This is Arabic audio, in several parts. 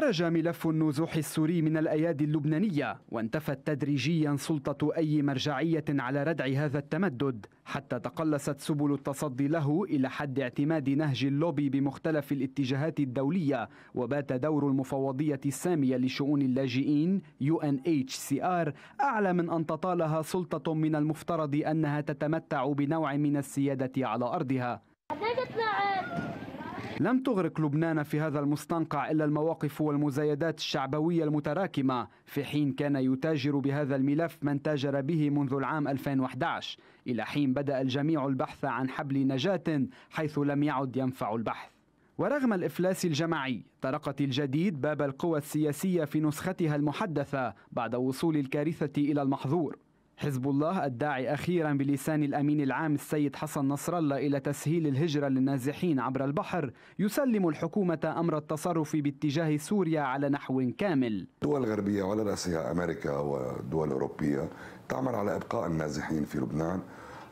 خرج ملف النزوح السوري من الايادي اللبنانيه وانتفت تدريجيا سلطه اي مرجعيه على ردع هذا التمدد حتى تقلصت سبل التصدي له الى حد اعتماد نهج اللوبي بمختلف الاتجاهات الدوليه وبات دور المفوضيه الساميه لشؤون اللاجئين يو ان اتش سي ار اعلى من ان تطالها سلطه من المفترض انها تتمتع بنوع من السياده على ارضها. لم تغرق لبنان في هذا المستنقع إلا المواقف والمزايدات الشعبوية المتراكمة في حين كان يتاجر بهذا الملف من تاجر به منذ العام 2011 إلى حين بدأ الجميع البحث عن حبل نجاة حيث لم يعد ينفع البحث ورغم الإفلاس الجماعي طرقت الجديد باب القوى السياسية في نسختها المحدثة بعد وصول الكارثة إلى المحظور حزب الله الداعي أخيرا بلسان الأمين العام السيد حسن نصر الله إلى تسهيل الهجرة للنازحين عبر البحر يسلم الحكومة أمر التصرف باتجاه سوريا على نحو كامل دول غربية وعلى رأسها أمريكا ودول أوروبية تعمل على إبقاء النازحين في لبنان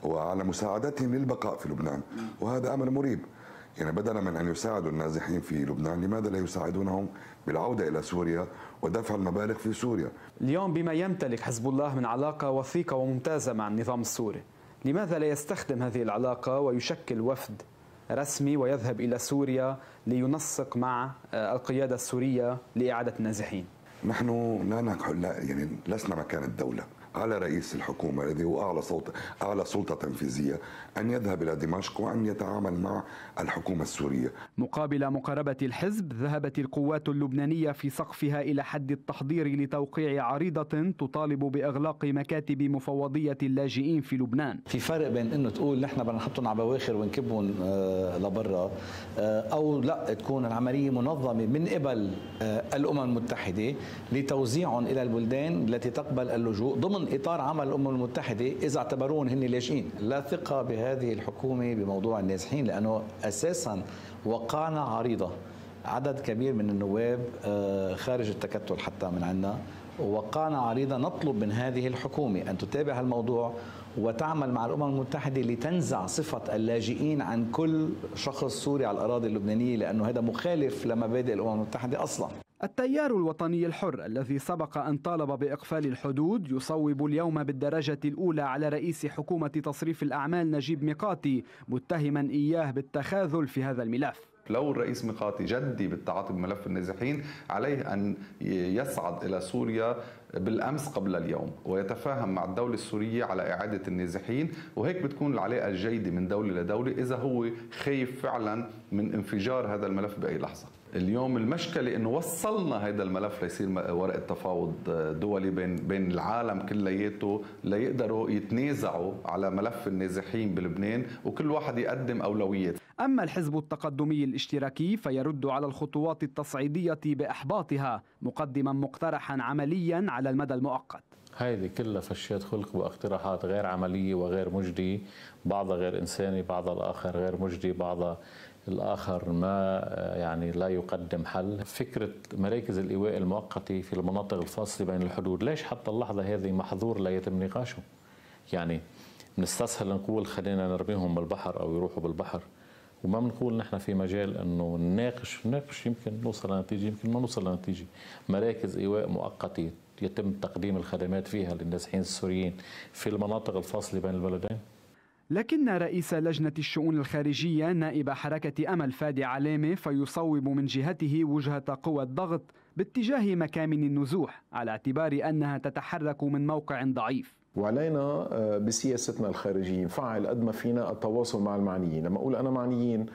وعلى مساعدتهم للبقاء في لبنان وهذا أمر مريب يعني بدلا من أن يساعدوا النازحين في لبنان لماذا لا يساعدونهم بالعودة إلى سوريا ودفع المبالغ في سوريا اليوم بما يمتلك حزب الله من علاقة وثيقة وممتازة مع النظام السوري لماذا لا يستخدم هذه العلاقة ويشكل وفد رسمي ويذهب إلى سوريا لينسق مع آه، القيادة السورية لإعادة النازحين نحن لا لا يعني لسنا مكان الدولة على رئيس الحكومة الذي هو أعلى صوت أعلى سلطة تنفيذية أن يذهب إلى دمشق وأن يتعامل مع الحكومة السورية مقابل مقاربة الحزب ذهبت القوات اللبنانية في سقفها إلى حد التحضير لتوقيع عريضة تطالب بإغلاق مكاتب مفوضية اللاجئين في لبنان في فرق بين أنه تقول نحن بدنا نحطهم على بواخر ونكبهم آه، لبرا آه، أو لا تكون العملية منظمة من قبل آه، الأمم المتحدة لتوزيعهم إلى البلدان التي تقبل اللجوء ضمن ضمن اطار عمل الامم المتحده اذا اعتبروهم هن لاجئين، لا ثقه بهذه الحكومه بموضوع النازحين لانه اساسا وقعنا عريضه عدد كبير من النواب آه، خارج التكتل حتى من عندنا وقعنا عريضه نطلب من هذه الحكومه ان تتابع الموضوع وتعمل مع الامم المتحده لتنزع صفه اللاجئين عن كل شخص سوري على الاراضي اللبنانيه لانه هذا مخالف لمبادئ الامم المتحده اصلا التيار الوطني الحر الذي سبق أن طالب بإقفال الحدود يصوب اليوم بالدرجة الأولى على رئيس حكومة تصريف الأعمال نجيب ميقاتي متهما إياه بالتخاذل في هذا الملف لو الرئيس ميقاتي جدي بالتعاطي بملف النازحين عليه أن يصعد إلى سوريا بالامس قبل اليوم ويتفاهم مع الدوله السوريه على اعاده النازحين وهيك بتكون العلاقه الجيده من دوله لدوله اذا هو خايف فعلا من انفجار هذا الملف باي لحظه. اليوم المشكله انه وصلنا هذا الملف ليصير ورقه تفاوض دولي بين بين العالم كلياته ليقدروا يتنازعوا على ملف النازحين بلبنان وكل واحد يقدم اولويات. اما الحزب التقدمي الاشتراكي فيرد على الخطوات التصعيديه باحباطها مقدما مقترحا عمليا على المدى المؤقت هذه كلها فشيات خلق واقتراحات غير عملية وغير مجدية بعضها غير إنساني بعضها الآخر غير مجدي بعضها الآخر ما يعني لا يقدم حل فكرة مراكز الإيواء المؤقتة في المناطق الفاصلة بين الحدود ليش حتى اللحظة هذه محظور لا يتم نقاشه يعني بنستسهل نقول خلينا نرميهم بالبحر أو يروحوا بالبحر وما بنقول نحن في مجال انه نناقش نناقش يمكن نوصل لنتيجه يمكن ما نوصل لنتيجه مراكز ايواء مؤقته يتم تقديم الخدمات فيها للنازحين السوريين في المناطق الفاصله بين البلدين لكن رئيس لجنة الشؤون الخارجية نائب حركة أمل فادي علامة فيصوب من جهته وجهة قوى الضغط باتجاه مكامن النزوح على اعتبار أنها تتحرك من موقع ضعيف وعلينا آه، بسياستنا الخارجيه نفعل قد ما فينا التواصل مع المعنيين لما اقول انا معنيين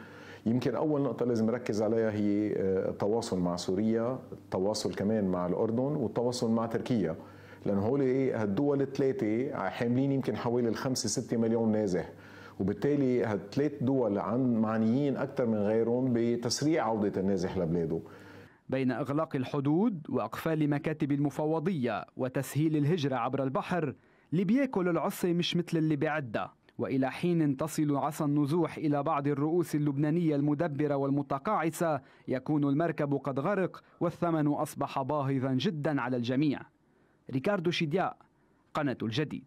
يمكن اول نقطه لازم نركز عليها هي آه، التواصل مع سوريا التواصل كمان مع الاردن والتواصل مع تركيا لانه هول إيه، هالدول الثلاثه حاملين يمكن حوالي 5 6 مليون نازح وبالتالي هالثلاث دول عن معنيين اكثر من غيرهم بتسريع عوده النازح لبلاده بين اغلاق الحدود واقفال مكاتب المفوضيه وتسهيل الهجره عبر البحر اللي بياكل العصي مش مثل اللي بيعدها وإلى حين تصل عصا النزوح إلى بعض الرؤوس اللبنانية المدبرة والمتقاعسة يكون المركب قد غرق والثمن أصبح باهظا جدا على الجميع ريكاردو شيدياء قناة الجديد